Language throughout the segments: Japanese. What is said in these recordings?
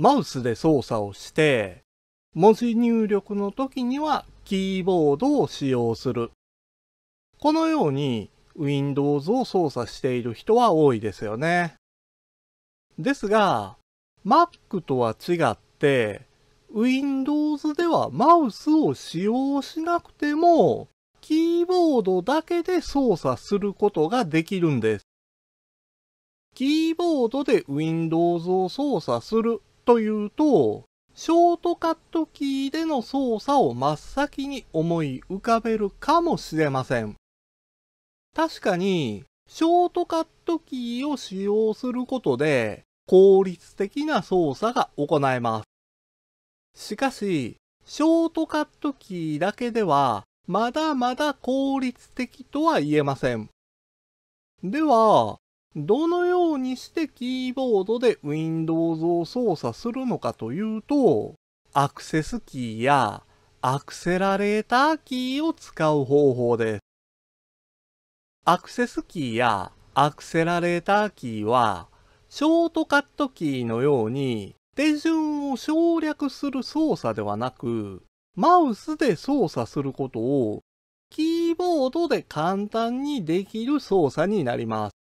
マウスで操作をして、文字入力の時にはキーボードを使用する。このように Windows を操作している人は多いですよね。ですが、Mac とは違って、Windows ではマウスを使用しなくても、キーボードだけで操作することができるんです。キーボードで Windows を操作するというと、ショートカットキーでの操作を真っ先に思い浮かべるかもしれません。確かに、ショートカットキーを使用することで、効率的な操作が行えます。しかし、ショートカットキーだけでは、まだまだ効率的とは言えません。では、どのようにしてキーボードで Windows を操作するのかというと、アクセスキーやアクセラレーターキーを使う方法です。アクセスキーやアクセラレーターキーは、ショートカットキーのように手順を省略する操作ではなく、マウスで操作することをキーボードで簡単にできる操作になります。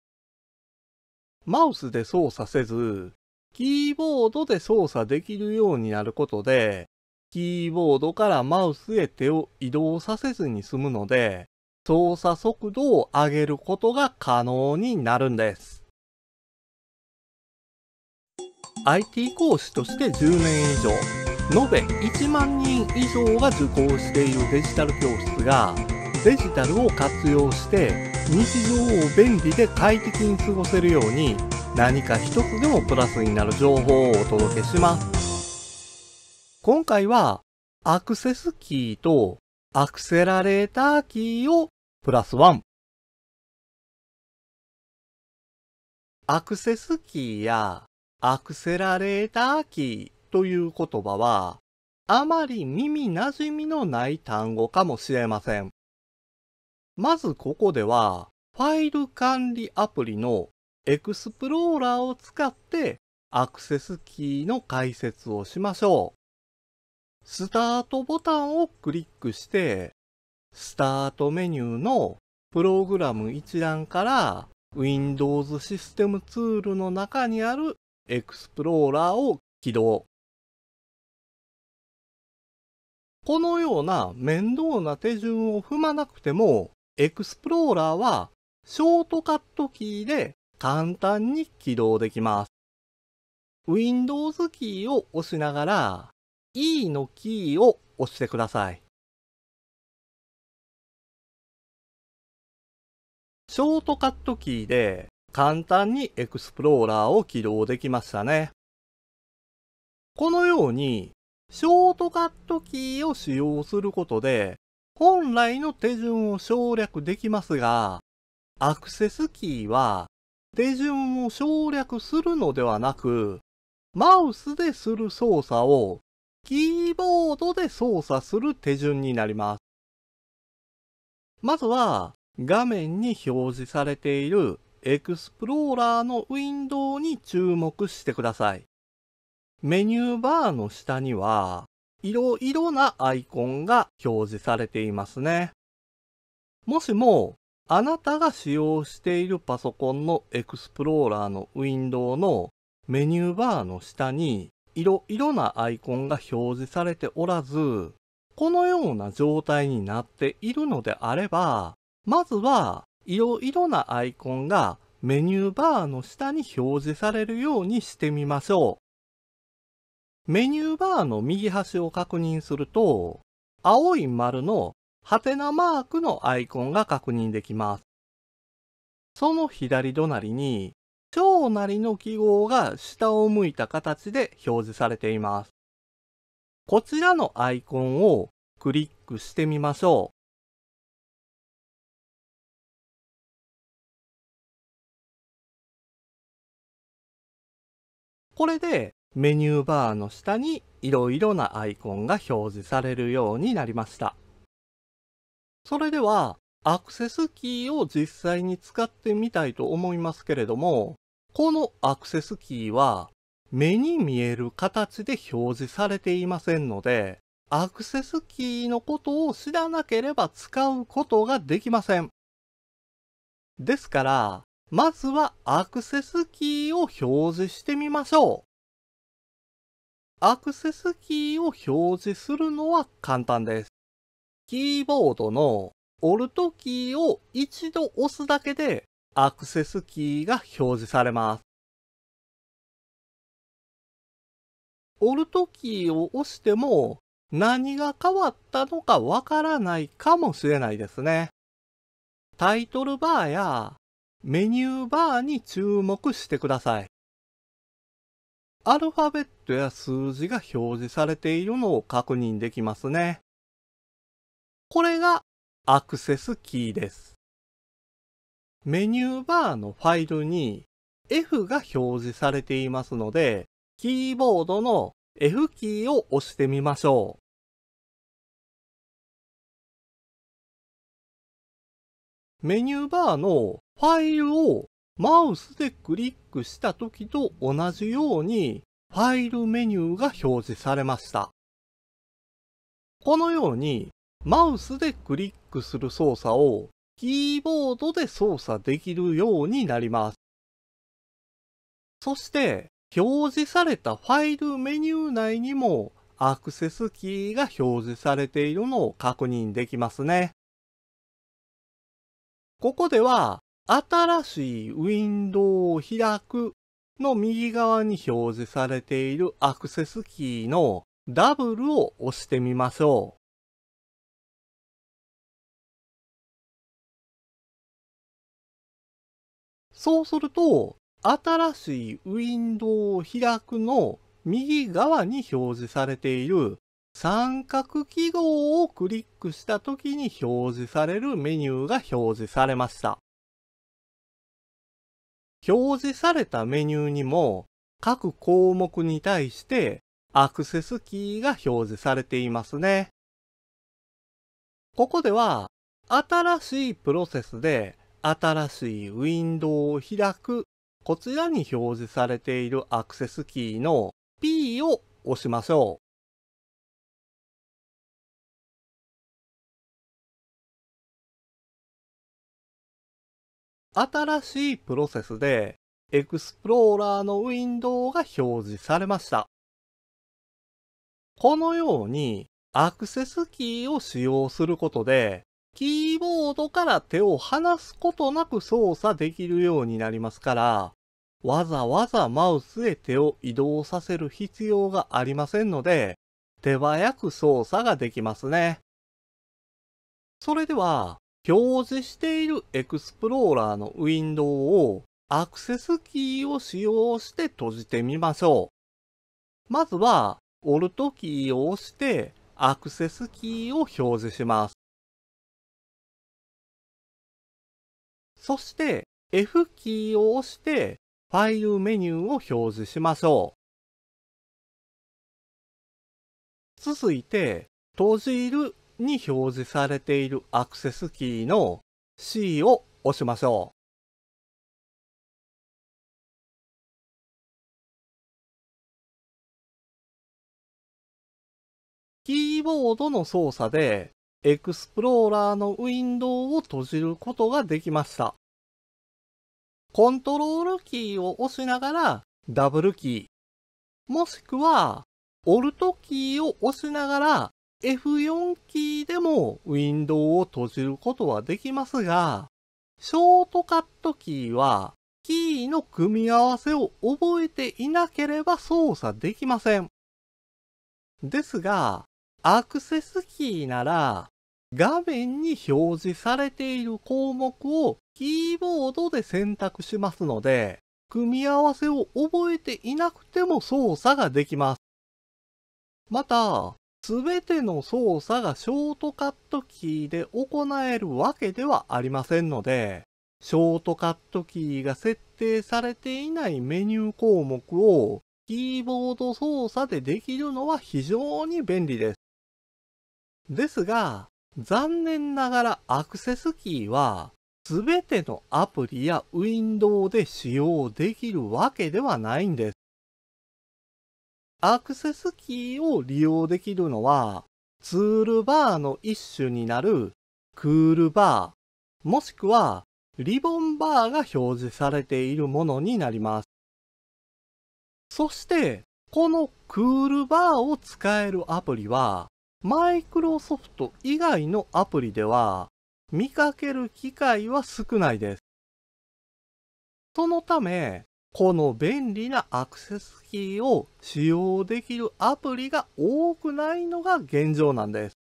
マウスで操作せず、キーボードで操作できるようになることで、キーボードからマウスへ手を移動させずに済むので、操作速度を上げることが可能になるんです。IT 講師として10年以上、延べ1万人以上が受講しているデジタル教室が、デジタルを活用して日常を便利で快適に過ごせるように何か一つでもプラスになる情報をお届けします。今回はアクセスキーとアクセラレーターキーをプラスワン。アクセスキーやアクセラレーターキーという言葉はあまり耳馴染みのない単語かもしれません。まずここでは、ファイル管理アプリのエクスプローラーを使ってアクセスキーの解説をしましょう。スタートボタンをクリックして、スタートメニューのプログラム一覧から Windows システムツールの中にあるエクスプローラーを起動。このような面倒な手順を踏まなくてもエクスプローラーはショートカットキーで簡単に起動できます。Windows キーを押しながら E のキーを押してください。ショートカットキーで簡単にエクスプローラーを起動できましたね。このようにショートカットキーを使用することで本来の手順を省略できますが、アクセスキーは手順を省略するのではなく、マウスでする操作をキーボードで操作する手順になります。まずは画面に表示されているエクスプローラーのウィンドウに注目してください。メニューバーの下にはいろいろなアイコンが表示されていますね。もしも、あなたが使用しているパソコンのエクスプローラーのウィンドウのメニューバーの下にいろいろなアイコンが表示されておらず、このような状態になっているのであれば、まずはいろいろなアイコンがメニューバーの下に表示されるようにしてみましょう。メニューバーの右端を確認すると、青い丸のハテナマークのアイコンが確認できます。その左隣に、小なりの記号が下を向いた形で表示されています。こちらのアイコンをクリックしてみましょう。これでメニューバーの下にいろいろなアイコンが表示されるようになりました。それでは、アクセスキーを実際に使ってみたいと思いますけれども、このアクセスキーは目に見える形で表示されていませんので、アクセスキーのことを知らなければ使うことができません。ですから、まずはアクセスキーを表示してみましょう。アクセスキーを表示するのは簡単です。キーボードのオルトキーを一度押すだけでアクセスキーが表示されます。オルトキーを押しても何が変わったのかわからないかもしれないですね。タイトルバーやメニューバーに注目してください。アルファベットや数字が表示されているのを確認できますね。これがアクセスキーです。メニューバーのファイルに F が表示されていますので、キーボードの F キーを押してみましょう。メニューバーのファイルをマウスでクリックした時と同じようにファイルメニューが表示されました。このようにマウスでクリックする操作をキーボードで操作できるようになります。そして表示されたファイルメニュー内にもアクセスキーが表示されているのを確認できますね。ここでは新しいウィンドウを開くの右側に表示されているアクセスキーのダブルを押してみましょう。そうすると、新しいウィンドウを開くの右側に表示されている三角記号をクリックした時に表示されるメニューが表示されました。表示されたメニューにも各項目に対してアクセスキーが表示されていますね。ここでは新しいプロセスで新しいウィンドウを開くこちらに表示されているアクセスキーの P を押しましょう。新しいプロセスで、エクスプローラーのウィンドウが表示されました。このように、アクセスキーを使用することで、キーボードから手を離すことなく操作できるようになりますから、わざわざマウスへ手を移動させる必要がありませんので、手早く操作ができますね。それでは、表示しているエクスプローラーのウィンドウをアクセスキーを使用して閉じてみましょう。まずは、オルトキーを押してアクセスキーを表示します。そして F キーを押してファイルメニューを表示しましょう。続いて、閉じるに表示されているアクセスキーの C を押しましょう。キーボードの操作でエクスプローラーのウィンドウを閉じることができました。コントロールキーを押しながらダブルキー、もしくはオルトキーを押しながら F4 キーでもウィンドウを閉じることはできますが、ショートカットキーはキーの組み合わせを覚えていなければ操作できません。ですが、アクセスキーなら画面に表示されている項目をキーボードで選択しますので、組み合わせを覚えていなくても操作ができます。また、すべての操作がショートカットキーで行えるわけではありませんので、ショートカットキーが設定されていないメニュー項目をキーボード操作でできるのは非常に便利です。ですが、残念ながらアクセスキーはすべてのアプリやウィンドウで使用できるわけではないんです。アクセスキーを利用できるのは、ツールバーの一種になるクールバー、もしくはリボンバーが表示されているものになります。そして、このクールバーを使えるアプリは、マイクロソフト以外のアプリでは見かける機会は少ないです。そのため、この便利なアクセスキーを使用できるアプリが多くないのが現状なんです。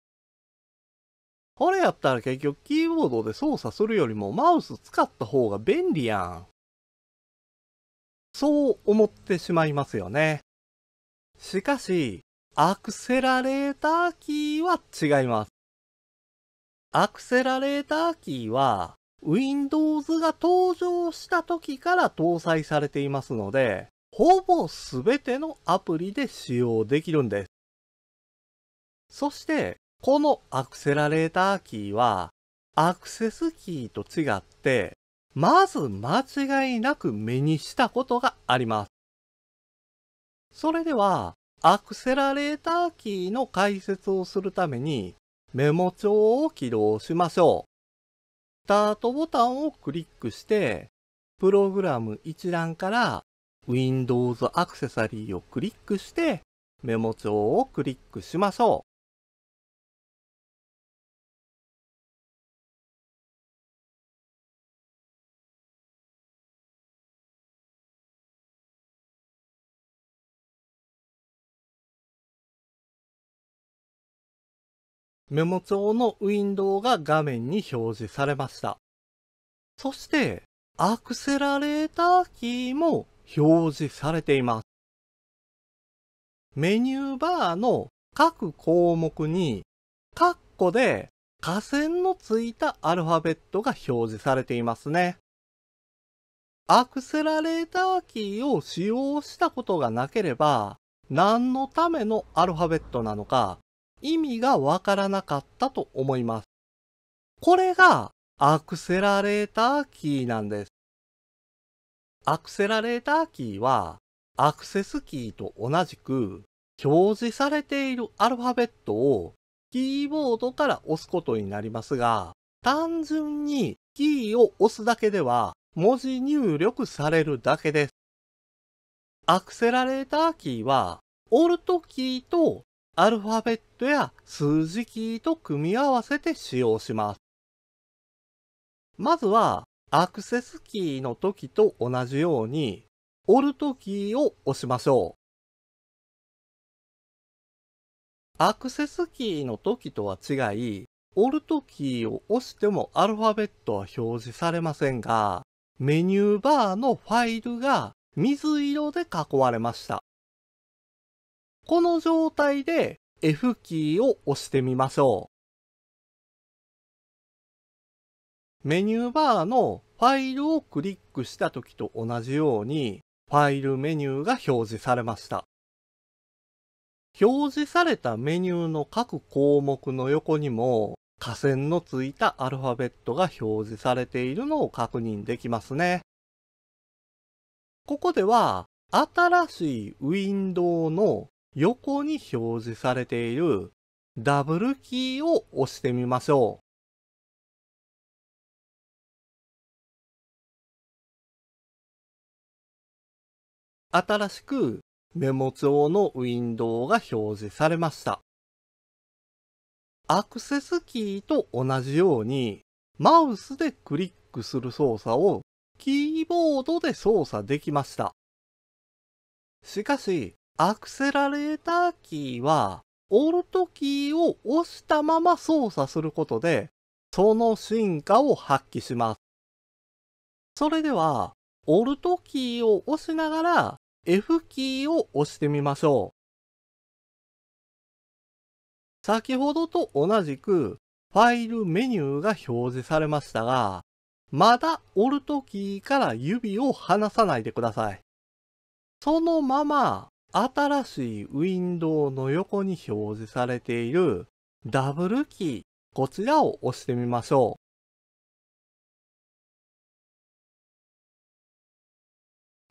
これやったら結局キーボードで操作するよりもマウス使った方が便利やん。そう思ってしまいますよね。しかし、アクセラレーターキーは違います。アクセラレーターキーは Windows が登場した時から搭載されていますので、ほぼ全てのアプリで使用できるんです。そして、このアクセラレーターキーは、アクセスキーと違って、まず間違いなく目にしたことがあります。それでは、アクセラレーターキーの解説をするために、メモ帳を起動しましょう。スタートボタンをクリックして、プログラム一覧から Windows アクセサリーをクリックして、メモ帳をクリックしましょう。メモ帳のウィンドウが画面に表示されました。そして、アクセラレーターキーも表示されています。メニューバーの各項目に、カッコで下線のついたアルファベットが表示されていますね。アクセラレーターキーを使用したことがなければ、何のためのアルファベットなのか意味がわからなかったと思います。これがアクセラレーターキーなんです。アクセラレーターキーはアクセスキーと同じく表示されているアルファベットをキーボードから押すことになりますが、単純にキーを押すだけでは文字入力されるだけです。アクセラレーターキーは、オルトキーとアルファベットや数字キーと組み合わせて使用します。まずは、アクセスキーの時と同じように、オルトキーを押しましょう。アクセスキーの時とは違い、オルトキーを押してもアルファベットは表示されませんが、メニューバーのファイルが水色で囲われました。この状態で F キーを押してみましょう。メニューバーのファイルをクリックした時と同じようにファイルメニューが表示されました。表示されたメニューの各項目の横にも下線のついたアルファベットが表示されているのを確認できますね。ここでは新しいウィンドウの横に表示されているダブルキーを押してみましょう。新しくメモ帳のウィンドウが表示されました。アクセスキーと同じようにマウスでクリックする操作をキーボードで操作できました。しかし、アクセラレーターキーは、オルトキーを押したまま操作することで、その進化を発揮します。それでは、オルトキーを押しながら F キーを押してみましょう。先ほどと同じく、ファイルメニューが表示されましたが、まだオルトキーから指を離さないでください。そのまま新しいウィンドウの横に表示されているダブルキー、こちらを押してみましょ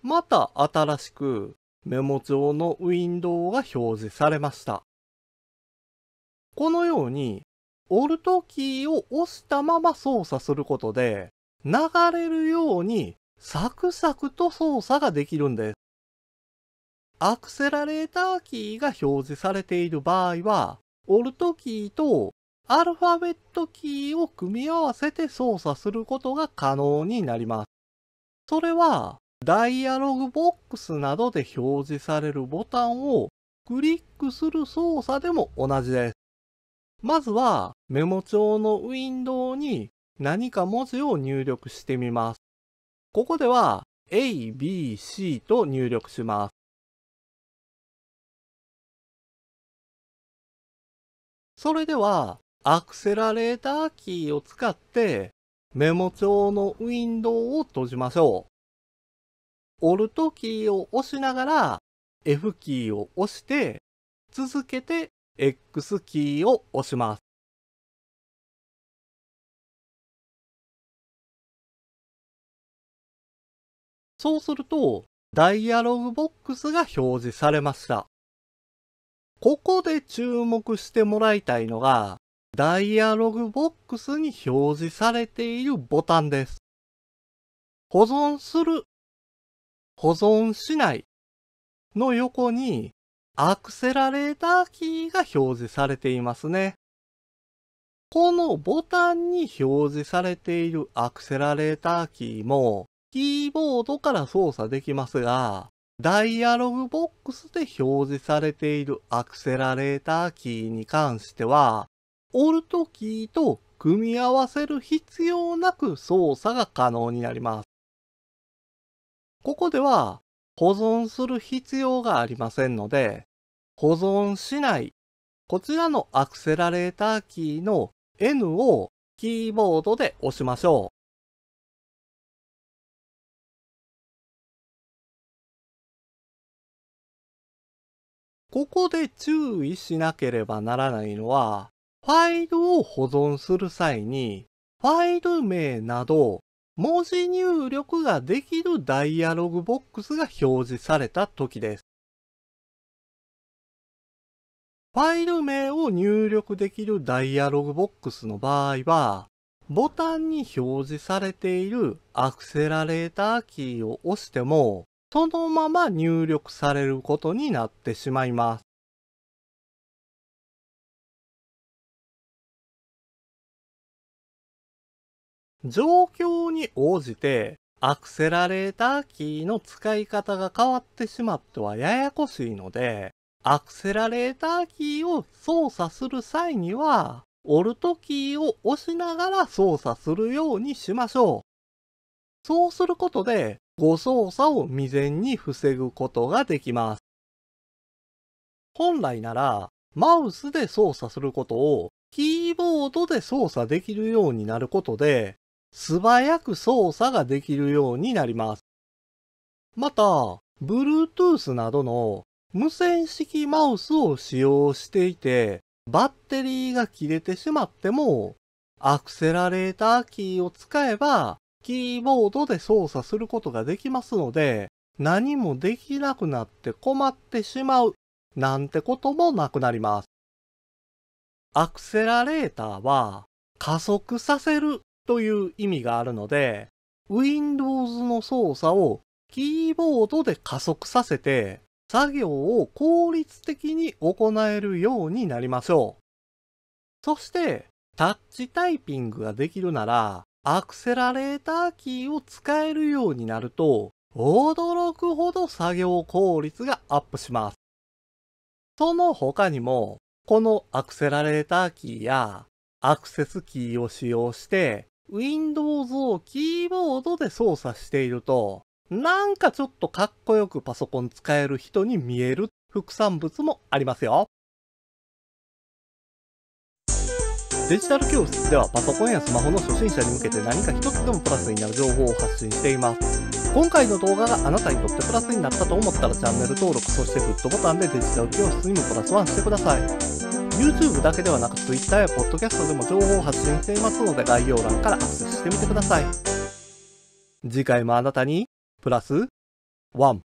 う。また新しくメモ帳のウィンドウが表示されました。このように、オルトキーを押したまま操作することで、流れるようにサクサクと操作ができるんです。アクセラレーターキーが表示されている場合は、オルトキーとアルファベットキーを組み合わせて操作することが可能になります。それは、ダイアログボックスなどで表示されるボタンをクリックする操作でも同じです。まずは、メモ帳のウィンドウに何か文字を入力してみます。ここでは、A、B、C と入力します。それでは、アクセラレーターキーを使って、メモ帳のウィンドウを閉じましょう。オルトキーを押しながら、F キーを押して、続けて X キーを押します。そうすると、ダイアログボックスが表示されました。ここで注目してもらいたいのが、ダイアログボックスに表示されているボタンです。保存する、保存しないの横にアクセラレーターキーが表示されていますね。このボタンに表示されているアクセラレーターキーもキーボードから操作できますが、ダイアログボックスで表示されているアクセラレーターキーに関しては、Alt キーと組み合わせる必要なく操作が可能になります。ここでは保存する必要がありませんので、保存しないこちらのアクセラレーターキーの N をキーボードで押しましょう。ここで注意しなければならないのは、ファイルを保存する際に、ファイル名など文字入力ができるダイアログボックスが表示された時です。ファイル名を入力できるダイアログボックスの場合は、ボタンに表示されているアクセラレーターキーを押しても、そのまま入力されることになってしまいます。状況に応じてアクセラレーターキーの使い方が変わってしまってはややこしいので、アクセラレーターキーを操作する際には、オルトキーを押しながら操作するようにしましょう。そうすることで、誤操作を未然に防ぐことができます。本来なら、マウスで操作することをキーボードで操作できるようになることで、素早く操作ができるようになります。また、Bluetooth などの無線式マウスを使用していて、バッテリーが切れてしまっても、アクセラレーターキーを使えばキーボードで操作することができますので、何もできなくなって困ってしまうなんてこともなくなります。アクセラレーターは加速させるという意味があるので、Windows の操作をキーボードで加速させて、作業を効率的に行えるようになりましょう。そして、タッチタイピングができるなら、アクセラレーターキーを使えるようになると、驚くほど作業効率がアップします。その他にも、このアクセラレーターキーやアクセスキーを使用して Windows をキーボードで操作していると、なんかちょっとかっこよくパソコン使える人に見える副産物もありますよ。デジタル教室ではパソコンやスマホの初心者に向けて何か一つでもプラスになる情報を発信しています。今回の動画があなたにとってプラスになったと思ったらチャンネル登録、そしてグッドボタンでデジタル教室にもプラスワンしてください。YouTube だけではなく Twitter や Podcast でも情報を発信していますので概要欄からアクセスしてみてください。次回もあなたにプラスワン。